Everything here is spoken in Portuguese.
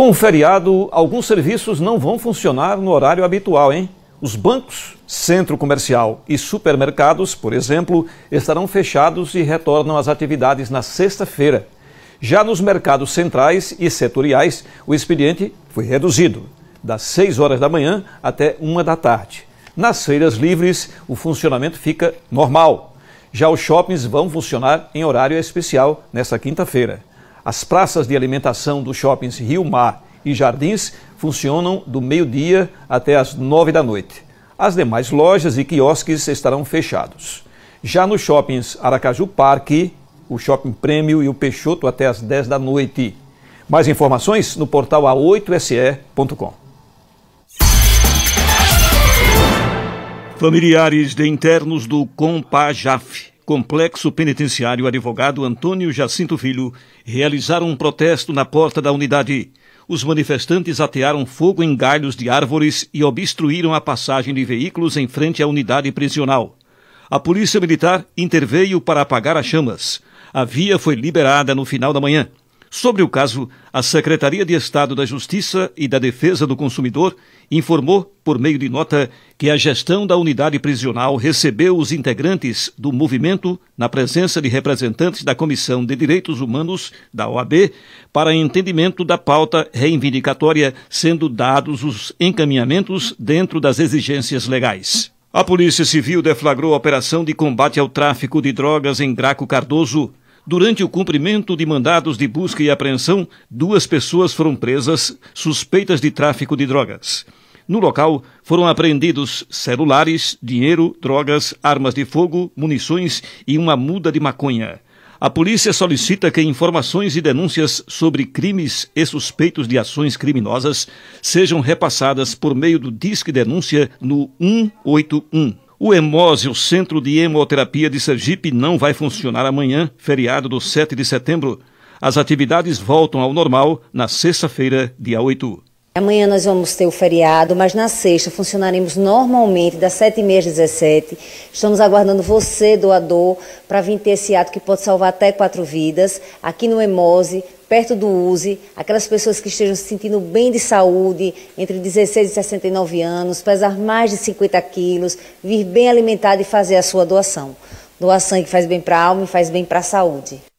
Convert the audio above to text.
Com o feriado, alguns serviços não vão funcionar no horário habitual, hein? Os bancos, centro comercial e supermercados, por exemplo, estarão fechados e retornam às atividades na sexta-feira. Já nos mercados centrais e setoriais, o expediente foi reduzido, das 6 horas da manhã até 1 da tarde. Nas feiras livres, o funcionamento fica normal. Já os shoppings vão funcionar em horário especial nesta quinta-feira. As praças de alimentação dos shoppings Rio Mar e Jardins funcionam do meio-dia até as nove da noite. As demais lojas e quiosques estarão fechados. Já nos shoppings Aracaju Parque, o Shopping Prêmio e o Peixoto até as 10 da noite. Mais informações no portal a8se.com. Familiares de internos do COMPAJAF Complexo Penitenciário Advogado Antônio Jacinto Filho realizaram um protesto na porta da unidade. Os manifestantes atearam fogo em galhos de árvores e obstruíram a passagem de veículos em frente à unidade prisional. A Polícia Militar interveio para apagar as chamas. A via foi liberada no final da manhã. Sobre o caso, a Secretaria de Estado da Justiça e da Defesa do Consumidor informou, por meio de nota, que a gestão da unidade prisional recebeu os integrantes do movimento, na presença de representantes da Comissão de Direitos Humanos da OAB, para entendimento da pauta reivindicatória, sendo dados os encaminhamentos dentro das exigências legais. A Polícia Civil deflagrou a operação de combate ao tráfico de drogas em Graco Cardoso, Durante o cumprimento de mandados de busca e apreensão, duas pessoas foram presas suspeitas de tráfico de drogas. No local foram apreendidos celulares, dinheiro, drogas, armas de fogo, munições e uma muda de maconha. A polícia solicita que informações e denúncias sobre crimes e suspeitos de ações criminosas sejam repassadas por meio do Disque Denúncia no 181. O Hemose, o Centro de Hemoterapia de Sergipe, não vai funcionar amanhã, feriado do 7 de setembro. As atividades voltam ao normal na sexta-feira, dia 8. Amanhã nós vamos ter o feriado, mas na sexta funcionaremos normalmente, das 7h30 às 17 Estamos aguardando você, doador, para vir ter esse ato que pode salvar até quatro vidas, aqui no Emose, perto do USE, aquelas pessoas que estejam se sentindo bem de saúde, entre 16 e 69 anos, pesar mais de 50 quilos, vir bem alimentado e fazer a sua doação. Doação que faz bem para a alma e faz bem para a saúde.